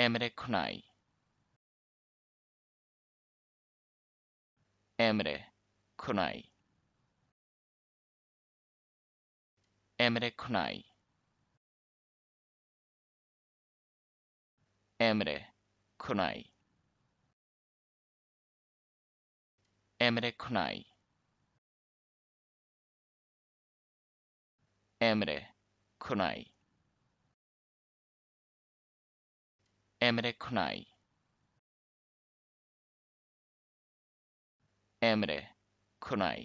Emre Kunay. Emre Kunay. Emre Kunay. Emre Kunay. Emre Kunay. Emre Kunay. emre-kunay emre-kunay